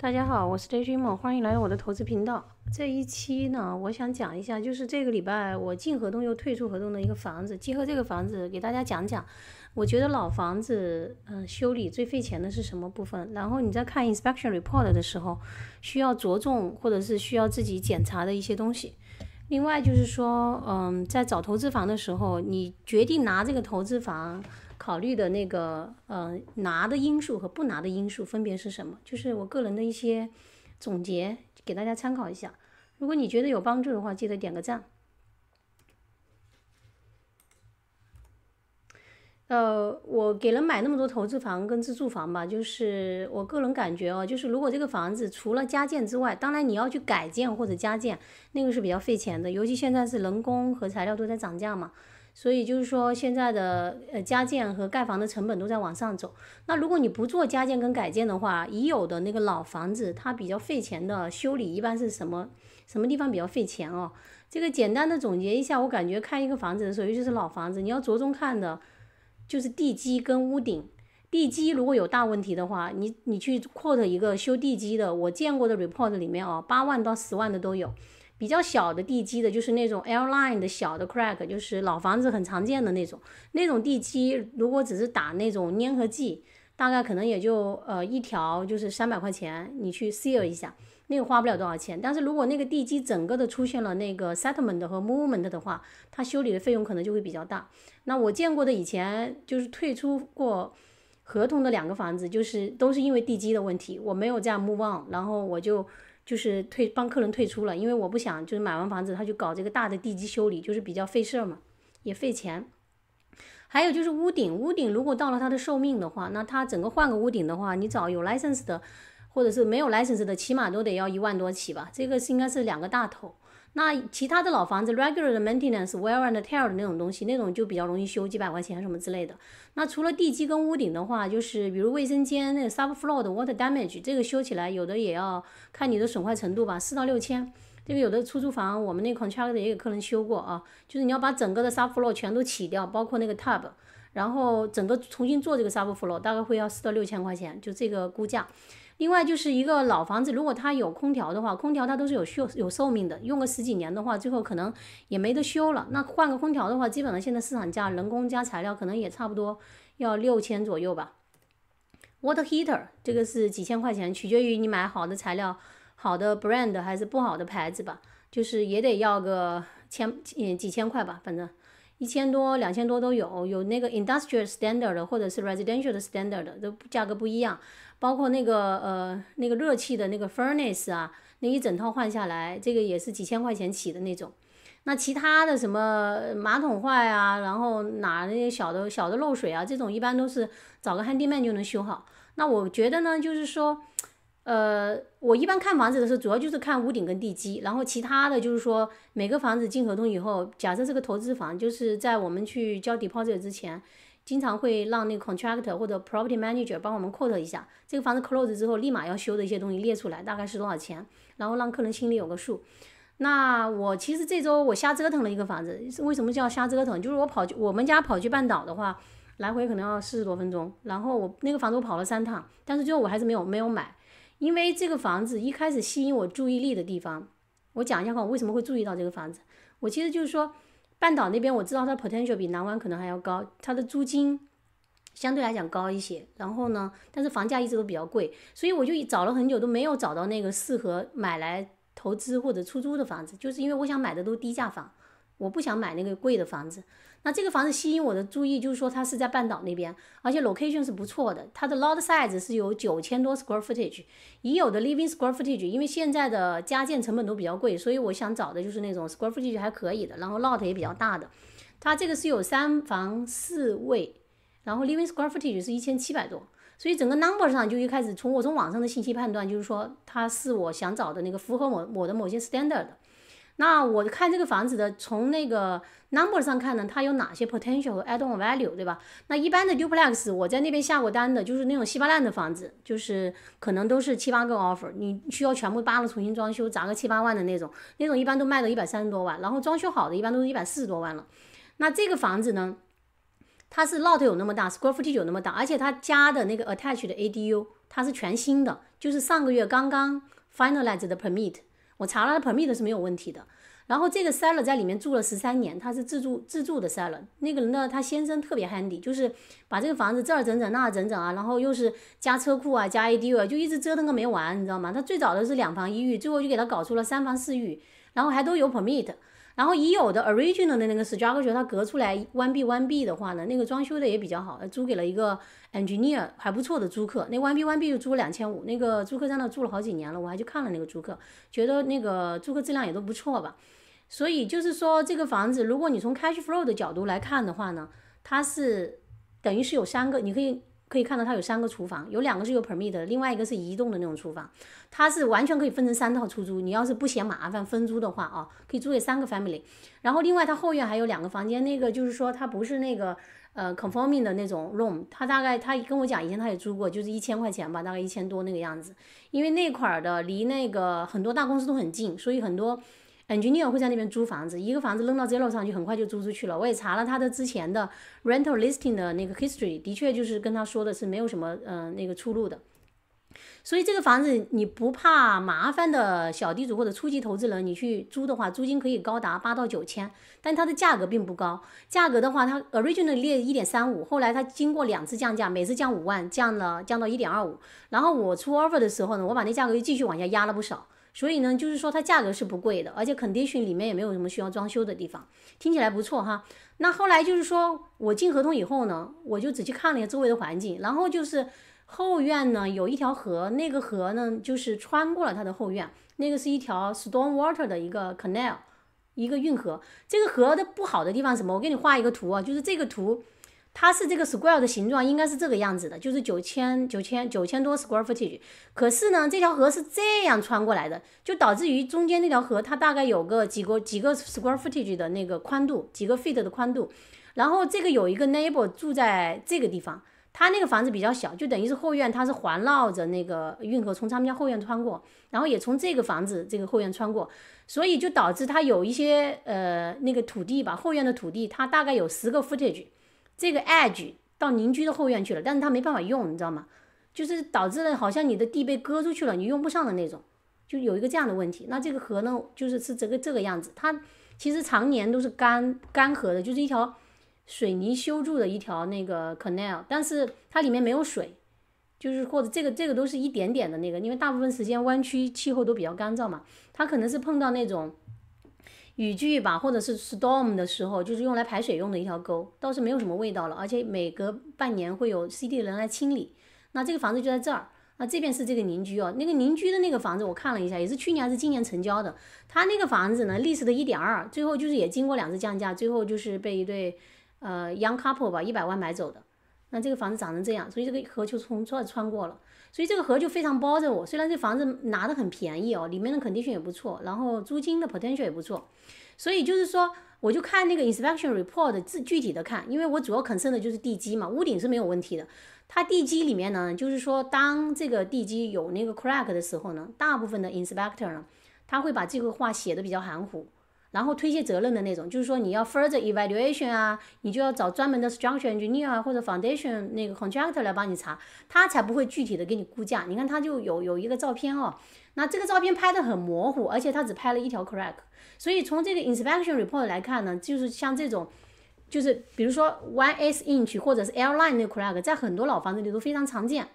大家好，我是 Daydreamer，欢迎来到我的投资频道。这一期呢，我想讲一下，就是这个礼拜我进合同又退出合同的一个房子，结合这个房子给大家讲讲。我觉得老房子，嗯，修理最费钱的是什么部分？然后你在看 inspection report 的时候，需要着重或者是需要自己检查的一些东西。另外就是说，嗯，在找投资房的时候，你决定拿这个投资房。考虑的那个，呃，拿的因素和不拿的因素分别是什么？就是我个人的一些总结，给大家参考一下。如果你觉得有帮助的话，记得点个赞。呃，我给人买那么多投资房跟自住房吧，就是我个人感觉哦，就是如果这个房子除了加建之外，当然你要去改建或者加建，那个是比较费钱的，尤其现在是人工和材料都在涨价嘛。所以就是说，现在的呃加建和盖房的成本都在往上走。那如果你不做加建跟改建的话，已有的那个老房子它比较费钱的修理。一般是什么什么地方比较费钱哦？这个简单的总结一下，我感觉看一个房子的时候，尤其是老房子，你要着重看的，就是地基跟屋顶。地基如果有大问题的话，你你去 quote 一个修地基的，我见过的 report 里面哦，八万到十万的都有。比较小的地基的，就是那种 airline 的小的 crack，就是老房子很常见的那种。那种地基如果只是打那种粘合剂，大概可能也就呃一条就是三百块钱，你去 seal 一下，那个花不了多少钱。但是如果那个地基整个的出现了那个 settlement 和 movement 的话，它修理的费用可能就会比较大。那我见过的以前就是退出过合同的两个房子，就是都是因为地基的问题，我没有这样 move on，然后我就。就是退帮客人退出了，因为我不想就是买完房子，他就搞这个大的地基修理，就是比较费事儿嘛，也费钱。还有就是屋顶，屋顶如果到了它的寿命的话，那它整个换个屋顶的话，你找有 license 的，或者是没有 license 的，起码都得要一万多起吧。这个是应该是两个大头。那其他的老房子 regular maintenance wear and tear 的那种东西，那种就比较容易修，几百块钱什么之类的。那除了地基跟屋顶的话，就是比如卫生间那个 subfloor 的 water damage，这个修起来有的也要看你的损坏程度吧，四到六千。这个有的出租房我们那 c o n t r a c t 也有客人修过啊，就是你要把整个的 subfloor 全都起掉，包括那个 tub，然后整个重新做这个 subfloor，大概会要四到六千块钱，就这个估价。另外就是一个老房子，如果它有空调的话，空调它都是有寿有寿命的，用个十几年的话，最后可能也没得修了。那换个空调的话，基本上现在市场价，人工加材料可能也差不多要六千左右吧。Water heater 这个是几千块钱，取决于你买好的材料、好的 brand 还是不好的牌子吧，就是也得要个千嗯几千块吧，反正。一千多、两千多都有，有那个 industrial standard 的，或者是 residential standard 的，都价格不一样。包括那个呃，那个热气的那个 furnace 啊，那一整套换下来，这个也是几千块钱起的那种。那其他的什么马桶坏啊，然后哪那些小的小的漏水啊，这种一般都是找个 handyman 就能修好。那我觉得呢，就是说。呃，我一般看房子的时候，主要就是看屋顶跟地基，然后其他的就是说每个房子进合同以后，假设是个投资房，就是在我们去交 deposit 之前，经常会让那个 contractor 或者 property manager 帮我们 quote 一下，这个房子 close 之后立马要修的一些东西列出来，大概是多少钱，然后让客人心里有个数。那我其实这周我瞎折腾了一个房子，为什么叫瞎折腾？就是我跑去我们家跑去半岛的话，来回可能要四十多分钟，然后我那个房子我跑了三趟，但是最后我还是没有没有买。因为这个房子一开始吸引我注意力的地方，我讲一下话，我为什么会注意到这个房子？我其实就是说，半岛那边我知道它 potential 比南湾可能还要高，它的租金相对来讲高一些。然后呢，但是房价一直都比较贵，所以我就找了很久都没有找到那个适合买来投资或者出租的房子，就是因为我想买的都低价房。我不想买那个贵的房子，那这个房子吸引我的注意，就是说它是在半岛那边，而且 location 是不错的，它的 lot size 是有九千多 square footage，已有的 living square footage，因为现在的加建成本都比较贵，所以我想找的就是那种 square footage 还可以的，然后 lot 也比较大的。它这个是有三房四卫，然后 living square footage 是一千七百多，所以整个 number 上就一开始从我从网上的信息判断，就是说它是我想找的那个符合我我的某些 standard 的。那我看这个房子的，从那个 number 上看呢，它有哪些 potential 和 add on value，对吧？那一般的 duplex 我在那边下过单的，就是那种稀巴烂的房子，就是可能都是七八个 offer，你需要全部扒了重新装修，砸个七八万的那种，那种一般都卖到一百三十多万，然后装修好的一般都是一百四十多万了。那这个房子呢，它是 lot 有那么大，square feet 有那么大，而且它加的那个 attach 的 A D U，它是全新的，就是上个月刚刚 finalized 的 permit。我查了 permit 是没有问题的，然后这个 seller 在里面住了十三年，他是自住自住的 seller。那个人呢，他先生特别 handy，就是把这个房子这儿整整那儿整整啊，然后又是加车库啊，加 adu，就一直折腾个没完，你知道吗？他最早的是两房一浴，最后就给他搞出了三房四浴，然后还都有 permit。然后已有的 original 的那个 structure，它隔出来 one b one b 的话呢，那个装修的也比较好，租给了一个 engineer，还不错的租客，那 one b one b 又租了两千五，那个租客在那住了好几年了，我还去看了那个租客，觉得那个租客质量也都不错吧。所以就是说这个房子，如果你从 cash flow 的角度来看的话呢，它是等于是有三个，你可以。可以看到它有三个厨房，有两个是有 permit 的，另外一个是移动的那种厨房，它是完全可以分成三套出租。你要是不嫌麻烦分租的话啊，可以租给三个 family。然后另外它后院还有两个房间，那个就是说它不是那个呃 conforming 的那种 room，它大概他跟我讲以前他也租过，就是一千块钱吧，大概一千多那个样子。因为那块儿的离那个很多大公司都很近，所以很多。engineer 会在那边租房子，一个房子扔到 zero 上去，很快就租出去了。我也查了他的之前的 rental listing 的那个 history，的确就是跟他说的是没有什么嗯那个出路的。所以这个房子你不怕麻烦的小地主或者初级投资人，你去租的话，租金可以高达八到九千，但它的价格并不高。价格的话，它 original 列一点三五，后来它经过两次降价，每次降五万，降了降到一点二五，然后我出 offer 的时候呢，我把那价格又继续往下压了不少。所以呢，就是说它价格是不贵的，而且 condition 里面也没有什么需要装修的地方，听起来不错哈。那后来就是说我进合同以后呢，我就仔细看了下周围的环境，然后就是后院呢有一条河，那个河呢就是穿过了它的后院，那个是一条 Stone Water 的一个 canal，一个运河。这个河的不好的地方什么？我给你画一个图啊，就是这个图。它是这个 square 的形状，应该是这个样子的，就是九千九千九千多 square footage。可是呢，这条河是这样穿过来的，就导致于中间那条河，它大概有个几个几个 square footage 的那个宽度，几个 feet 的宽度。然后这个有一个 neighbor 住在这个地方，他那个房子比较小，就等于是后院，它是环绕着那个运河，从他们家后院穿过，然后也从这个房子这个后院穿过，所以就导致它有一些呃那个土地吧，后院的土地，它大概有十个 footage。这个 edge 到邻居的后院去了，但是它没办法用，你知道吗？就是导致了好像你的地被割出去了，你用不上的那种，就有一个这样的问题。那这个河呢，就是是这个这个样子，它其实常年都是干干涸的，就是一条水泥修筑的一条那个 canal，但是它里面没有水，就是或者这个这个都是一点点的那个，因为大部分时间湾区气候都比较干燥嘛，它可能是碰到那种。雨季吧，或者是 storm 的时候，就是用来排水用的一条沟，倒是没有什么味道了。而且每隔半年会有 C D 人来清理。那这个房子就在这儿，那这边是这个邻居哦。那个邻居的那个房子，我看了一下，也是去年还是今年成交的。他那个房子呢，历史的一点二，最后就是也经过两次降价，最后就是被一对呃 young couple 吧，一百万买走的。那这个房子长成这样，所以这个河就从这穿过了，所以这个河就非常包着我。虽然这房子拿的很便宜哦，里面的肯定性也不错，然后租金的 potential 也不错，所以就是说，我就看那个 inspection report 自具体的看，因为我主要 concern 的就是地基嘛，屋顶是没有问题的。它地基里面呢，就是说当这个地基有那个 crack 的时候呢，大部分的 inspector 呢，他会把这个话写的比较含糊。然后推卸责任的那种，就是说你要 further evaluation 啊，你就要找专门的 s t r u c t u r e engineer 啊，或者 foundation 那个 contractor 来帮你查，他才不会具体的给你估价。你看他就有有一个照片哦，那这个照片拍的很模糊，而且他只拍了一条 crack，所以从这个 inspection report 来看呢，就是像这种，就是比如说 one eighth inch 或者是 airline 那个 crack，在很多老房子里都非常常见。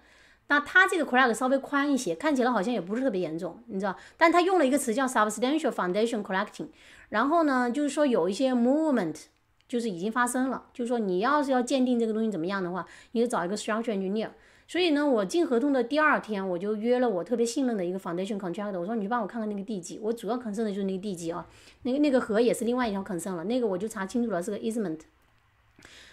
那他这个 crack 稍微宽一些，看起来好像也不是特别严重，你知道？但他用了一个词叫 substantial foundation cracking。然后呢，就是说有一些 movement，就是已经发生了。就是说，你要是要鉴定这个东西怎么样的话，你就找一个 strong engineer。所以呢，我进合同的第二天，我就约了我特别信任的一个 foundation contractor。我说，你去帮我看看那个地基。我主要 concern 的就是那个地基啊，那个那个河也是另外一条 concern 了。那个我就查清楚了，是个 easement。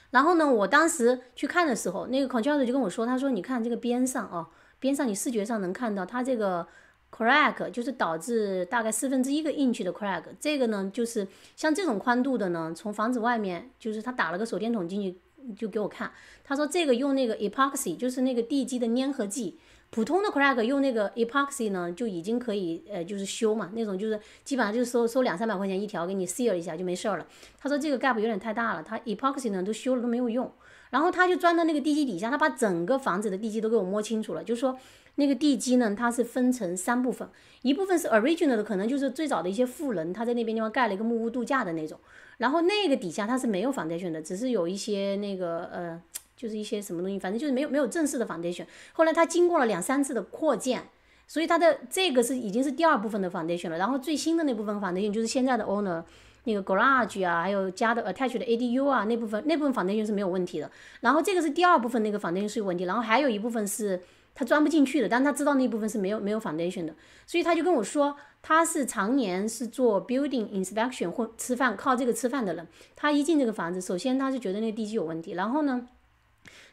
然后呢，我当时去看的时候，那个 contractor 就跟我说，他说，你看这个边上啊，边上你视觉上能看到，它这个。Crack 就是导致大概四分之一个 inch 的 crack，这个呢就是像这种宽度的呢，从房子外面就是他打了个手电筒进去就给我看，他说这个用那个 epoxy，就是那个地基的粘合剂，普通的 crack 用那个 epoxy 呢就已经可以呃就是修嘛，那种就是基本上就是收收两三百块钱一条给你 seal 一下就没事了。他说这个 gap 有点太大了，他 epoxy 呢都修了都没有用，然后他就钻到那个地基底下，他把整个房子的地基都给我摸清楚了，就说。那个地基呢？它是分成三部分，一部分是 original 的，可能就是最早的一些富人他在那边地方盖了一个木屋度假的那种。然后那个底下它是没有 foundation 的，只是有一些那个呃，就是一些什么东西，反正就是没有没有正式的 foundation。后来它经过了两三次的扩建，所以它的这个是已经是第二部分的 foundation 了。然后最新的那部分 foundation 就是现在的 owner 那个 garage 啊，还有加的 attached 的 ADU 啊那部分那部分 foundation 是没有问题的。然后这个是第二部分那个 foundation 是有问题，然后还有一部分是。他装不进去的，但他知道那部分是没有没有 foundation 的，所以他就跟我说，他是常年是做 building inspection 或吃饭靠这个吃饭的人。他一进这个房子，首先他是觉得那个地基有问题，然后呢，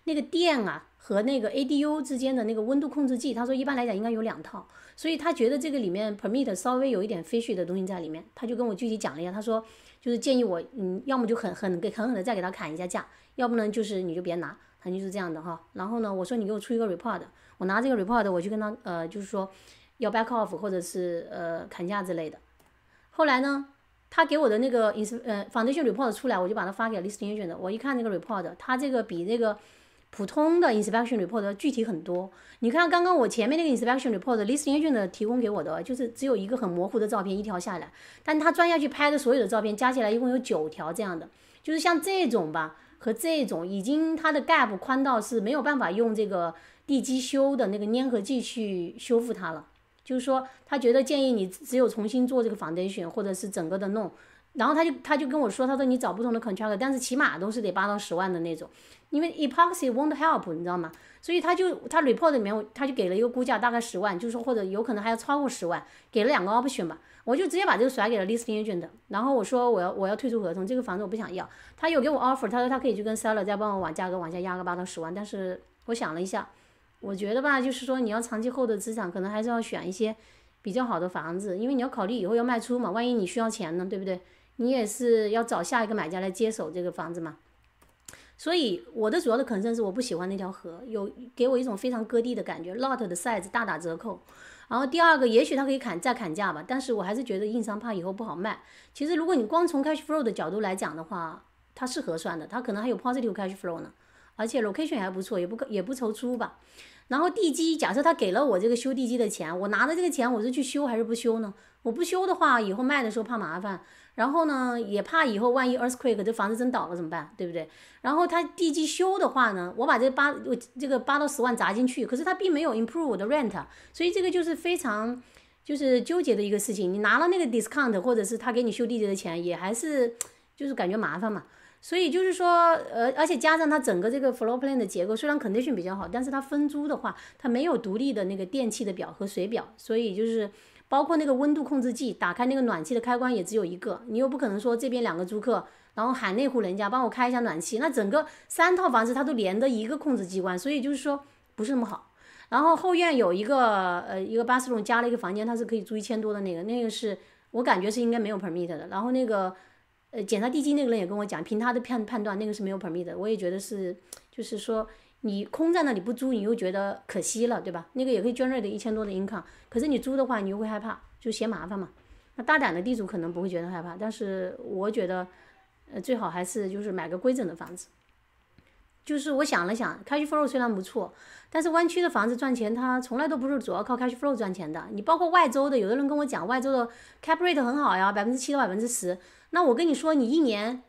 那个电啊和那个 ADU 之间的那个温度控制器，他说一般来讲应该有两套，所以他觉得这个里面 permit 稍微有一点 fishy 的东西在里面，他就跟我具体讲了一下，他说就是建议我，嗯，要么就很很给狠狠的再给他砍一下价，要不呢就是你就别拿。肯定是这样的哈，然后呢，我说你给我出一个 report，我拿这个 report，我去跟他呃，就是说要 back off，或者是呃砍价之类的。后来呢，他给我的那个 ins 呃 f o u n d a t i o n report 出来，我就把它发给 l i s t e n g i n t 的。我一看那个 report，他这个比那个普通的 inspection report 具体很多。你看刚刚我前面那个 inspection r e p o r t l i s t e n g e n 的提供给我的就是只有一个很模糊的照片一条下来，但他专下去拍的所有的照片加起来一共有九条这样的，就是像这种吧。和这种已经它的 gap 宽到是没有办法用这个地基修的那个粘合剂去修复它了，就是说他觉得建议你只有重新做这个 foundation，或者是整个的弄。然后他就他就跟我说，他说你找不同的 contract，但是起码都是得八到十万的那种，因为 epoxy won't help，你知道吗？所以他就他 report 里面他就给了一个估价，大概十万，就是说或者有可能还要超过十万，给了两个 option 吧。我就直接把这个甩给了 list agent，然后我说我要我要退出合同，这个房子我不想要。他有给我 offer，他说他可以去跟 seller 再帮我往价格往下压个八到十万，但是我想了一下，我觉得吧，就是说你要长期后的资产，可能还是要选一些比较好的房子，因为你要考虑以后要卖出嘛，万一你需要钱呢，对不对？你也是要找下一个买家来接手这个房子嘛？所以我的主要的肯能是我不喜欢那条河，有给我一种非常割地的感觉，lot 的 size 大打折扣。然后第二个，也许他可以砍再砍价吧，但是我还是觉得硬伤，怕以后不好卖。其实如果你光从 cash flow 的角度来讲的话，它是合算的，它可能还有 positive cash flow 呢，而且 location 还不错，也不也不愁租吧。然后地基，假设他给了我这个修地基的钱，我拿着这个钱，我是去修还是不修呢？我不修的话，以后卖的时候怕麻烦。然后呢，也怕以后万一 earthquake 这房子真倒了怎么办，对不对？然后他地基修的话呢，我把这八我这个八到十万砸进去，可是他并没有 improve 我的 rent，所以这个就是非常就是纠结的一个事情。你拿了那个 discount 或者是他给你修地基的钱，也还是就是感觉麻烦嘛。所以就是说，呃，而且加上它整个这个 floor plan 的结构，虽然 condition 比较好，但是它分租的话，它没有独立的那个电器的表和水表，所以就是。包括那个温度控制器，打开那个暖气的开关也只有一个，你又不可能说这边两个租客，然后喊那户人家帮我开一下暖气，那整个三套房子它都连着一个控制机关，所以就是说不是那么好。然后后院有一个呃一个巴斯隆加了一个房间，它是可以租一千多的那个，那个是我感觉是应该没有 permit 的。然后那个呃检查地基那个人也跟我讲，凭他的判判断那个是没有 permit，我也觉得是就是说。你空在那里不租，你又觉得可惜了，对吧？那个也可以捐瑞的一千多的 income，可是你租的话，你又会害怕，就嫌麻烦嘛。那大胆的地主可能不会觉得害怕，但是我觉得，呃，最好还是就是买个规整的房子。就是我想了想，cash flow 虽然不错，但是湾区的房子赚钱，它从来都不是主要靠 cash flow 赚钱的。你包括外州的，有的人跟我讲，外州的 cap rate 很好呀，百分之七到百分之十。那我跟你说，你一年，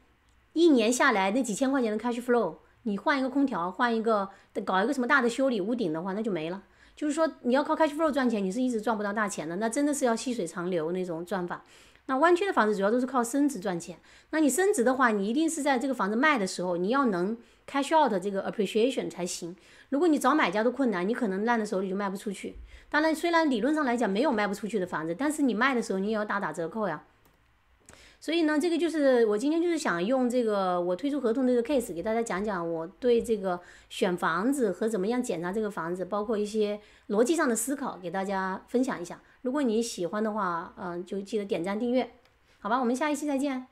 一年下来那几千块钱的 cash flow。你换一个空调，换一个搞一个什么大的修理屋顶的话，那就没了。就是说，你要靠 cash flow 赚钱，你是一直赚不到大钱的。那真的是要细水长流那种赚法。那湾区的房子主要都是靠升值赚钱。那你升值的话，你一定是在这个房子卖的时候，你要能 cash out 这个 appreciation 才行。如果你找买家都困难，你可能烂在手里就卖不出去。当然，虽然理论上来讲没有卖不出去的房子，但是你卖的时候你也要打打折扣呀。所以呢，这个就是我今天就是想用这个我退出合同这个 case 给大家讲讲我对这个选房子和怎么样检查这个房子，包括一些逻辑上的思考，给大家分享一下。如果你喜欢的话，嗯，就记得点赞订阅，好吧？我们下一期再见。